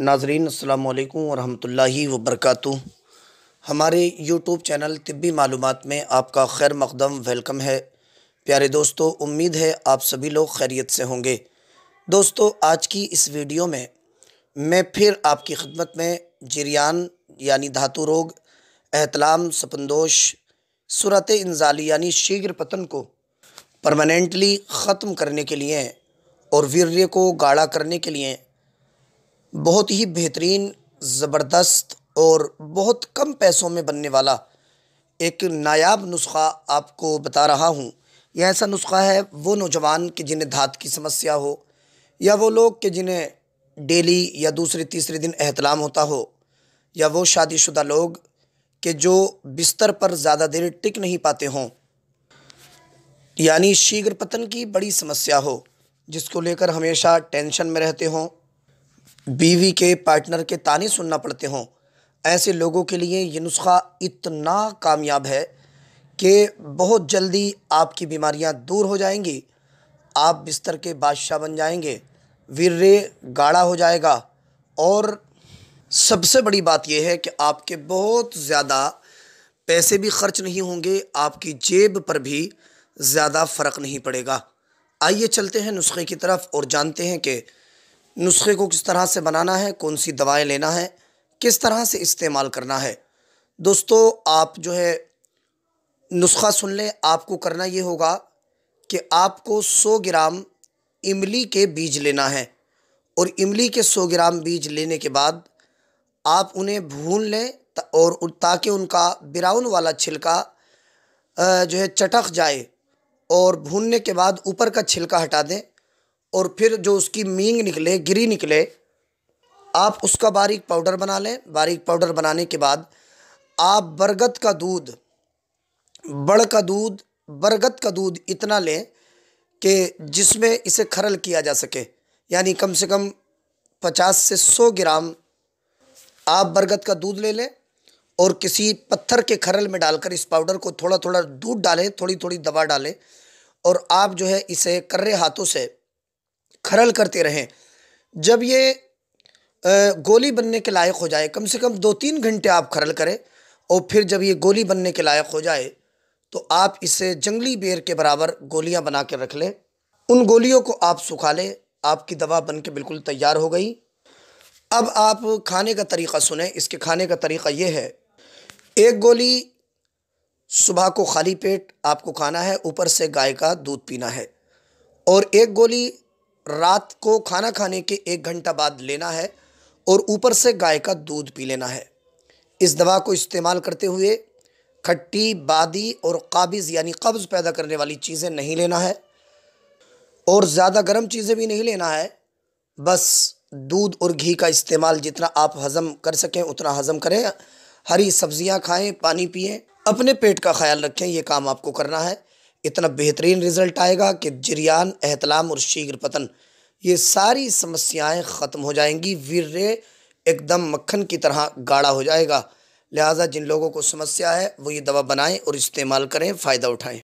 नाजरीन अल्लाम वरहल वबरकत हमारे यूट्यूब चैनल तिब्बी मालूम में आपका खैर मकदम वेलकम है प्यारे दोस्तों उम्मीद है आप सभी लोग खैरियत से होंगे दोस्तों आज की इस वीडियो में मैं फिर आपकी खिदमत में जरियान यानी धातु रोग एहतलाम सपंदोश सूरत इंजाली यानी शीघ्र पतन को परमानेंटली ख़त्म करने के लिए और वीर्य को गाढ़ा करने के लिए बहुत ही बेहतरीन ज़बरदस्त और बहुत कम पैसों में बनने वाला एक नायाब नुस्खा आपको बता रहा हूँ यह ऐसा नुस्खा है वो नौजवान कि जिन्हें धात की समस्या हो या वो लोग कि जिन्हें डेली या दूसरे तीसरे दिन अहतलाम होता हो या वो शादीशुदा लोग कि जो बिस्तर पर ज़्यादा देर टिक नहीं पाते हों यानी शीघ्र पतन की बड़ी समस्या हो जिसको लेकर हमेशा टेंशन में रहते हों बीवी के पार्टनर के ताने सुनना पड़ते हों ऐसे लोगों के लिए ये नुस्खा इतना कामयाब है कि बहुत जल्दी आपकी बीमारियां दूर हो जाएंगी आप बिस्तर के बादशाह बन जाएंगे वीर्य गाढ़ा हो जाएगा और सबसे बड़ी बात यह है कि आपके बहुत ज़्यादा पैसे भी खर्च नहीं होंगे आपकी जेब पर भी ज़्यादा फ़र्क नहीं पड़ेगा आइए चलते हैं नुस्खे की तरफ और जानते हैं कि नुस्खे को किस तरह से बनाना है कौन सी दवाएं लेना है किस तरह से इस्तेमाल करना है दोस्तों आप जो है नुस्खा सुन लें आपको करना ये होगा कि आपको 100 ग्राम इमली के बीज लेना है और इमली के 100 ग्राम बीज लेने के बाद आप उन्हें भून लें और ताकि उनका ब्राउन वाला छिलका जो है चटक जाए और भूनने के बाद ऊपर का छिलका हटा दें और फिर जो उसकी मींग निकले गिरी निकले आप उसका बारीक पाउडर बना लें बारीक पाउडर बनाने के बाद आप बरगद का दूध बड़ का दूध बरगद का दूध इतना लें कि जिसमें इसे खरल किया जा सके यानी कम से कम पचास से सौ ग्राम आप बरगद का दूध ले लें और किसी पत्थर के खरल में डालकर इस पाउडर को थोड़ा थोड़ा दूध डालें थोड़ी थोड़ी दवा डालें और आप जो है इसे कर्रे हाथों से खरल करते रहें जब ये गोली बनने के लायक हो जाए कम से कम दो तीन घंटे आप खरल करें और फिर जब ये गोली बनने के लायक हो जाए तो आप इसे जंगली बेर के बराबर गोलियां बना कर रख लें उन गोलियों को आप सुखा लें आपकी दवा बन के बिल्कुल तैयार हो गई अब आप खाने का तरीका सुने इसके खाने का तरीका ये है एक गोली सुबह को खाली पेट आपको खाना है ऊपर से गाय का दूध पीना है और एक गोली रात को खाना खाने के एक घंटा बाद लेना है और ऊपर से गाय का दूध पी लेना है इस दवा को इस्तेमाल करते हुए खट्टी बादी और काबिज़ यानी कब्ज़ पैदा करने वाली चीज़ें नहीं लेना है और ज़्यादा गर्म चीज़ें भी नहीं लेना है बस दूध और घी का इस्तेमाल जितना आप हज़म कर सकें उतना हज़म करें हरी सब्ज़ियाँ खाएँ पानी पिएँ अपने पेट का ख्याल रखें ये काम आपको करना है इतना बेहतरीन रिज़ल्ट आएगा कि जरियान एहतलाम और शीघ्र पतन ये सारी समस्याएं ख़त्म हो जाएंगी वीर्य एकदम मक्खन की तरह गाढ़ा हो जाएगा लिहाजा जिन लोगों को समस्या है वो ये दवा बनाएं और इस्तेमाल करें फ़ायदा उठाएं